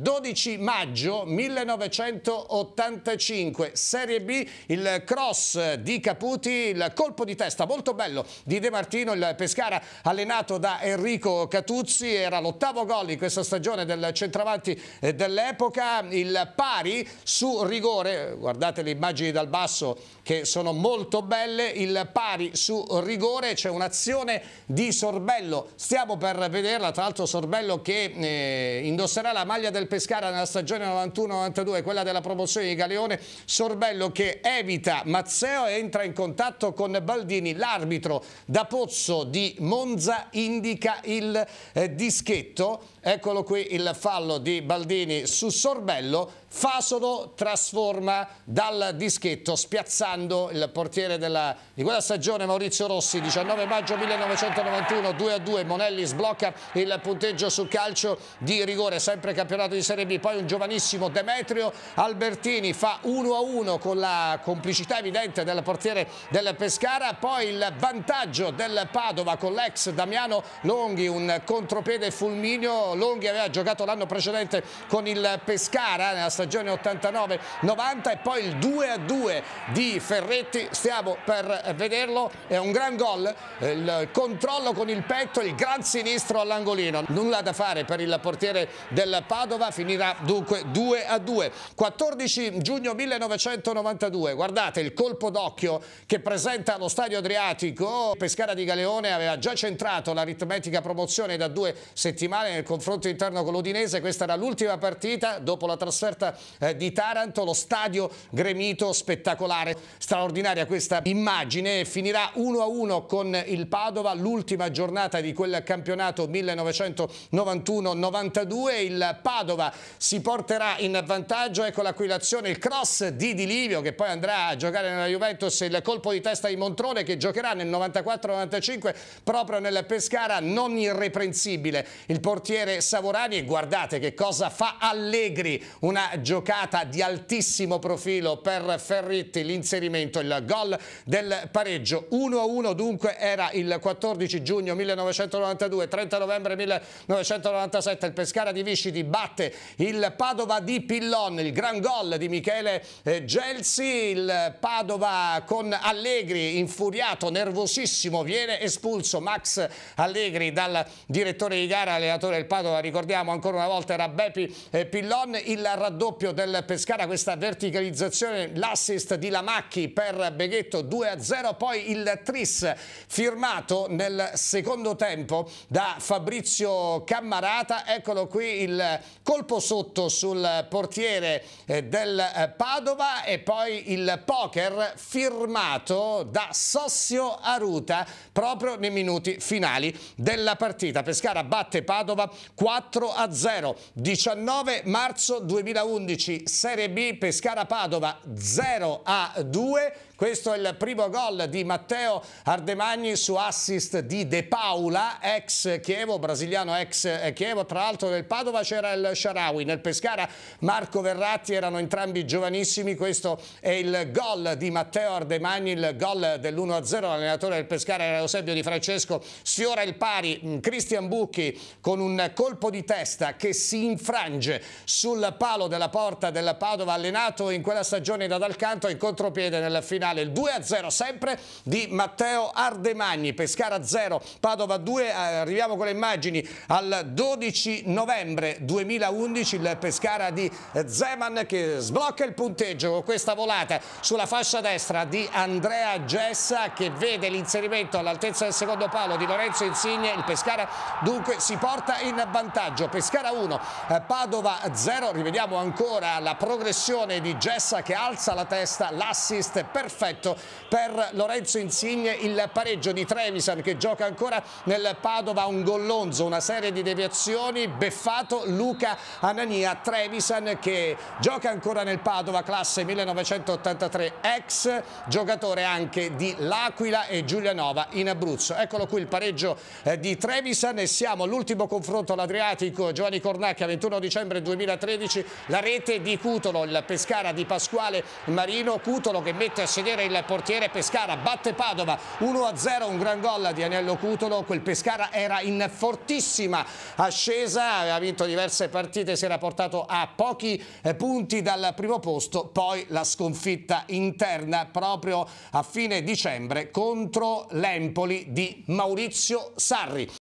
12 maggio 1985, Serie B, il cross di Caputi, il colpo di testa molto bello di De Martino, il Pescara allenato da Enrico Catuzzi, era l'ottavo gol in questa stagione del centravanti eh, dell'epoca, il pari su rigore, guardate le immagini dal basso che sono molto belle, il pari su rigore, c'è un'azione di Sorbello, stiamo per vederla, tra l'altro Sorbello che eh, indosserà la maglia del Pescara nella stagione 91-92, quella della promozione di Galeone, Sorbello che evita Mazzeo e entra in contatto con Baldini, l'arbitro da Pozzo di Monza indica il eh, dischetto, eccolo qui il fallo di Baldini su Sorbello Fasolo trasforma dal dischetto spiazzando il portiere della, di quella stagione Maurizio Rossi 19 maggio 1991 2 a 2 Monelli sblocca il punteggio sul calcio di rigore sempre campionato di Serie B poi un giovanissimo Demetrio Albertini fa 1 a 1 con la complicità evidente del portiere del Pescara poi il vantaggio del Padova con l'ex Damiano Longhi un contropiede fulminio Longhi aveva giocato l'anno precedente con il Pescara nella stagione stagione 89-90 e poi il 2-2 di Ferretti, stiamo per vederlo, è un gran gol, il controllo con il petto, il gran sinistro all'angolino, nulla da fare per il portiere del Padova, finirà dunque 2-2. 14 giugno 1992, guardate il colpo d'occhio che presenta lo stadio Adriatico, Pescara di Galeone aveva già centrato l'aritmetica promozione da due settimane nel confronto interno con l'Udinese, questa era l'ultima partita dopo la trasferta eh, di Taranto, lo stadio gremito spettacolare, straordinaria questa immagine, finirà 1-1 con il Padova, l'ultima giornata di quel campionato 1991-92, il Padova si porterà in vantaggio, eccola qui l'azione, il cross di Di Livio che poi andrà a giocare nella Juventus, il colpo di testa di Montrone che giocherà nel 94-95 proprio nel Pescara, non irreprensibile il portiere Savorani e guardate che cosa fa Allegri, una giocata di altissimo profilo per Ferritti, l'inserimento, il gol del pareggio. 1-1 dunque era il 14 giugno 1992, 30 novembre 1997 il Pescara di Viscidi batte il Padova di Pillon, il gran gol di Michele eh, Gelsi, il Padova con Allegri infuriato, nervosissimo, viene espulso Max Allegri dal direttore di gara, allenatore del Padova, ricordiamo ancora una volta era Beppi eh, Pillon, il raddoppio doppio del Pescara, questa verticalizzazione, l'assist di Lamacchi per Beghetto 2-0, poi il tris firmato nel secondo tempo da Fabrizio Cammarata, eccolo qui il colpo sotto sul portiere eh, del eh, Padova e poi il poker firmato da Sossio Aruta proprio nei minuti finali della partita. Pescara batte Padova 4-0, 19 marzo 2011. 11 Serie B Pescara Padova 0 a 2 questo è il primo gol di Matteo Ardemagni su assist di De Paula, ex Chievo, brasiliano ex Chievo. Tra l'altro nel Padova c'era il Sharawi, nel Pescara Marco Verratti, erano entrambi giovanissimi. Questo è il gol di Matteo Ardemagni, il gol dell'1-0. L'allenatore del Pescara era Eusebio Di Francesco. Sfiora il pari mm, Cristian Bucchi con un colpo di testa che si infrange sul palo della porta del Padova, allenato in quella stagione da Dalcanto Canto in contropiede nella finale finale, il 2-0 sempre di Matteo Ardemagni, Pescara 0, Padova 2, eh, arriviamo con le immagini al 12 novembre 2011 il Pescara di eh, Zeman che sblocca il punteggio con questa volata sulla fascia destra di Andrea Gessa che vede l'inserimento all'altezza del secondo palo di Lorenzo Insigne, il Pescara dunque si porta in vantaggio, Pescara 1, eh, Padova 0, rivediamo ancora la progressione di Gessa che alza la testa, l'assist perfetto perfetto per Lorenzo Insigne il pareggio di Trevisan che gioca ancora nel Padova un gollonzo, una serie di deviazioni, beffato Luca Anania Trevisan che gioca ancora nel Padova classe 1983 ex giocatore anche di L'Aquila e Giulianova in Abruzzo. Eccolo qui il pareggio eh, di Trevisan e siamo all'ultimo confronto all'Adriatico Giovanni Cornacchia 21 dicembre 2013 la rete di Cutolo, il Pescara di Pasquale Marino, Cutolo che mette a sedere vedere il portiere Pescara, batte Padova 1-0, un gran gol di Aniello Cutolo, quel Pescara era in fortissima ascesa, aveva vinto diverse partite, si era portato a pochi eh, punti dal primo posto, poi la sconfitta interna proprio a fine dicembre contro l'Empoli di Maurizio Sarri.